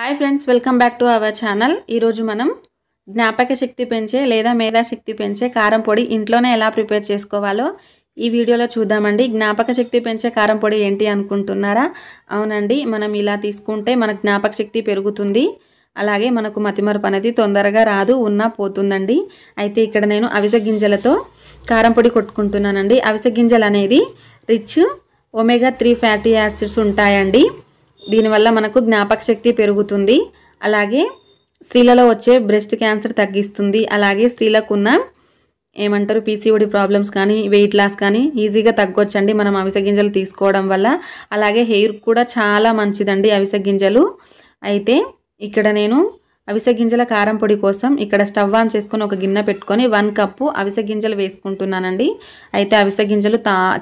hi friends welcome back to our channel ఈరోజు మనం జ్ఞాపక శక్తి పెంచే లేదా మేధాశక్తి పెంచే కారం పొడి ఇంట్లోనే ఎలా ప్రిపేర్ చేసుకోవాలో ఈ వీడియోలో చూద్దామండి జ్ఞాపక శక్తి పెంచే కారం పొడి ఏంటి అనుకుంటున్నారా అవునండి మనం ఇలా తీసుకుంటే మన జ్ఞాపక శక్తి పెరుగుతుంది అలాగే మనకు మతిమరుపు అనేది తొందరగా రాదు ఉన్నా పోతుందండి అయితే ఇక్కడ నేను అవిస గింజలతో కారం పొడి కొట్టుకుంటున్నానండి అవిస గింజలు అనేది rich omega three fatty acids ఉంటాయండి దీనివల్ల మనకు జ్ఞాపక శక్తి పెరుగుతుంది అలాగే స్త్రీలలో వచ్చే బ్రెస్ట్ క్యాన్సర్ తగ్గిస్తుంది అలాగే స్త్రీలకు ఉన్న ఏమంటారు పీసీఓడి ప్రాబ్లమ్స్ కానీ వెయిట్ లాస్ కానీ ఈజీగా తగ్గొచ్చండి మనం అవిసె గింజలు తీసుకోవడం వల్ల అలాగే హెయిర్ కూడా చాలా మంచిదండి అవిసె గింజలు అయితే ఇక్కడ నేను అవిసె గింజల కారం పొడి కోసం ఇక్కడ స్టవ్ ఆన్ చేసుకొని ఒక గిన్నె పెట్టుకొని వన్ కప్పు అవిసె గింజలు వేసుకుంటున్నానండి అయితే అవిసె గింజలు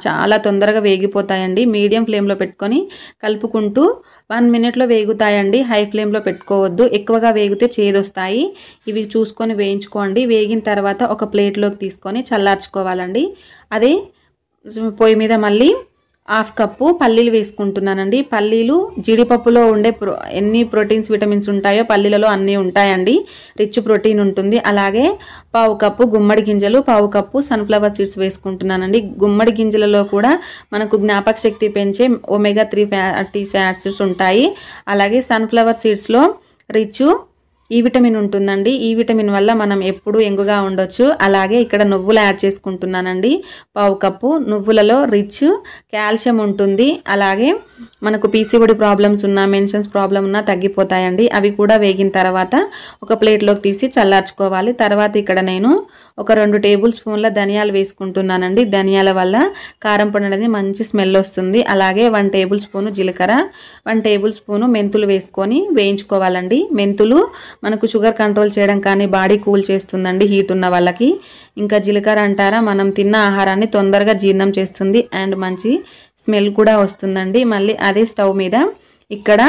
చాలా తొందరగా వేగిపోతాయండి మీడియం ఫ్లేమ్లో పెట్టుకొని కలుపుకుంటూ వన్ మినిట్లో వేగుతాయండి హై ఫ్లేమ్లో పెట్టుకోవద్దు ఎక్కువగా వేగితే చేదొస్తాయి ఇవి చూసుకొని వేయించుకోండి వేగిన తర్వాత ఒక ప్లేట్లోకి తీసుకొని చల్లార్చుకోవాలండి అదే పొయ్యి మీద మళ్ళీ హాఫ్ కప్పు పల్లీలు వేసుకుంటున్నానండి పల్లీలు జీడిపప్పులో ఉండే ప్రో ఎన్ని ప్రోటీన్స్ విటమిన్స్ ఉంటాయో పల్లీలలో అన్నీ ఉంటాయండి రిచ్ ప్రోటీన్ ఉంటుంది అలాగే పావు కప్పు గుమ్మడి గింజలు పావు కప్పు సన్ఫ్లవర్ సీడ్స్ వేసుకుంటున్నానండి గుమ్మడి గింజలలో కూడా మనకు జ్ఞాపక శక్తి పెంచే ఒమేగా త్రీ ఫ్యాటీ యాసిడ్స్ ఉంటాయి అలాగే సన్ఫ్లవర్ సీడ్స్లో రిచ్ ఈ విటమిన్ ఉంటుందండి ఈ విటమిన్ వల్ల మనం ఎప్పుడూ ఎంగుగా ఉండొచ్చు అలాగే ఇక్కడ నువ్వులు యాడ్ చేసుకుంటున్నానండి పావు కప్పు నువ్వులలో రిచ్ కాల్షియం ఉంటుంది అలాగే మనకు పీసీఓడి ప్రాబ్లమ్స్ ఉన్నా మెన్షన్స్ ప్రాబ్లం ఉన్నా తగ్గిపోతాయండి అవి కూడా వేగిన తర్వాత ఒక ప్లేట్లోకి తీసి చల్లార్చుకోవాలి తర్వాత ఇక్కడ నేను ఒక రెండు టేబుల్ స్పూన్ల ధనియాలు వేసుకుంటున్నానండి ధనియాల వల్ల కారం పొడి అనేది మంచి స్మెల్ వస్తుంది అలాగే వన్ టేబుల్ స్పూను జీలకర్ర వన్ టేబుల్ స్పూను మెంతులు వేసుకొని వేయించుకోవాలండి మెంతులు మనకు షుగర్ కంట్రోల్ చేయడం కానీ బాడీ కూల్ చేస్తుందండి హీట్ ఉన్న వాళ్ళకి ఇంకా జీలకర్ర అంటారా మనం తిన్న ఆహారాన్ని తొందరగా జీర్ణం చేస్తుంది అండ్ మంచి స్మెల్ కూడా వస్తుందండి మళ్ళీ అదే స్టవ్ మీద ఇక్కడ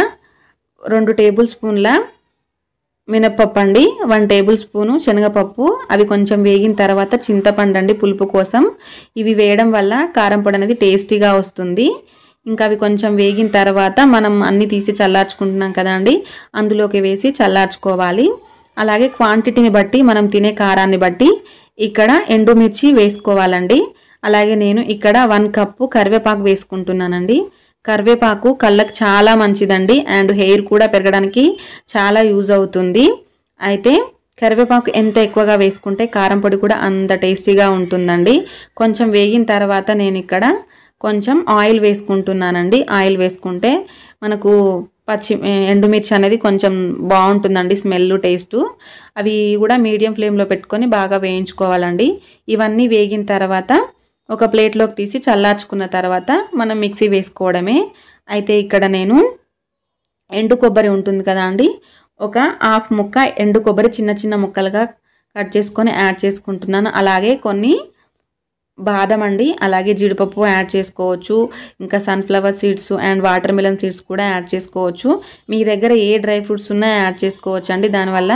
రెండు టేబుల్ స్పూన్ల మినప్పప్పు అండి వన్ టేబుల్ స్పూను శనగపప్పు అవి కొంచెం వేగిన తర్వాత చింతపండు అండి పులుపు కోసం ఇవి వేయడం వల్ల కారం పొడి అనేది టేస్టీగా వస్తుంది ఇంకా అవి కొంచెం వేగిన తర్వాత మనం అన్నీ తీసి చల్లార్చుకుంటున్నాం కదండి అందులోకి వేసి చల్లార్చుకోవాలి అలాగే క్వాంటిటీని బట్టి మనం తినే కారాన్ని బట్టి ఇక్కడ ఎండుమిర్చి వేసుకోవాలండి అలాగే నేను ఇక్కడ వన్ కప్పు కరివేపాకు వేసుకుంటున్నానండి కరివేపాకు కళ్ళకు చాలా మంచిదండి అండ్ హెయిర్ కూడా పెరగడానికి చాలా యూజ్ అవుతుంది అయితే కరివేపాకు ఎంత ఎక్కువగా వేసుకుంటే కారం పొడి కూడా అంత టేస్టీగా ఉంటుందండి కొంచెం వేగిన తర్వాత నేను ఇక్కడ కొంచెం ఆయిల్ వేసుకుంటున్నానండి ఆయిల్ వేసుకుంటే మనకు పచ్చి ఎండుమిర్చి అనేది కొంచెం బాగుంటుందండి స్మెల్ టేస్టు అవి కూడా మీడియం ఫ్లేమ్లో పెట్టుకొని బాగా వేయించుకోవాలండి ఇవన్నీ వేగిన తర్వాత ఒక ప్లేట్లోకి తీసి చల్లార్చుకున్న తర్వాత మనం మిక్సీ వేసుకోవడమే అయితే ఇక్కడ నేను ఎండు కొబ్బరి ఉంటుంది కదా అండి ఒక హాఫ్ ముక్క ఎండు కొబ్బరి చిన్న చిన్న ముక్కలుగా కట్ చేసుకొని యాడ్ చేసుకుంటున్నాను అలాగే కొన్ని బాదం అండి అలాగే జీడిపప్పు యాడ్ చేసుకోవచ్చు ఇంకా sunflower seeds and watermelon seeds కూడా యాడ్ చేసుకోవచ్చు మీ దగ్గర ఏ డ్రై ఫ్రూట్స్ ఉన్నా యాడ్ చేసుకోవచ్చు అండి దానివల్ల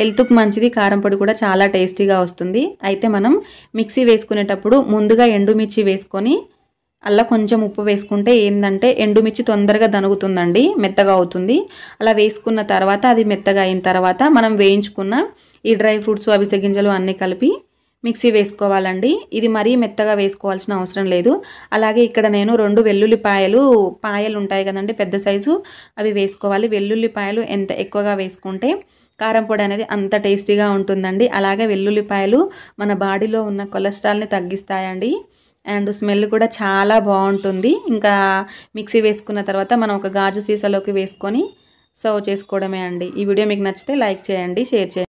హెల్త్కి మంచిది కారం పొడి కూడా చాలా టేస్టీగా వస్తుంది అయితే మనం మిక్సీ వేసుకునేటప్పుడు ముందుగా ఎండుమిర్చి వేసుకొని అలా కొంచెం ఉప్పు వేసుకుంటే ఏంటంటే ఎండుమిర్చి తొందరగా దనుగుతుందండి మెత్తగా అవుతుంది అలా వేసుకున్న తర్వాత అది మెత్తగా అయిన తర్వాత మనం వేయించుకున్న ఈ డ్రై ఫ్రూట్స్ అవిసె గింజలు అన్నీ కలిపి మిక్సీ వేసుకోవాలండి ఇది మరీ మెత్తగా వేసుకోవాల్సిన అవసరం లేదు అలాగే ఇక్కడ నేను రెండు వెల్లుల్లిపాయలు పాయలు ఉంటాయి కదండి పెద్ద సైజు అవి వేసుకోవాలి వెల్లుల్లిపాయలు ఎంత ఎక్కువగా వేసుకుంటే కారం పొడి అనేది అంత టేస్టీగా ఉంటుందండి అలాగే వెల్లుల్లిపాయలు మన బాడీలో ఉన్న కొలెస్ట్రాల్ని తగ్గిస్తాయండి అండ్ స్మెల్ కూడా చాలా బాగుంటుంది ఇంకా మిక్సీ వేసుకున్న తర్వాత మనం ఒక గాజు సీసాలోకి వేసుకొని సర్వ్ చేసుకోవడమే అండి ఈ వీడియో మీకు నచ్చితే లైక్ చేయండి షేర్ చేయండి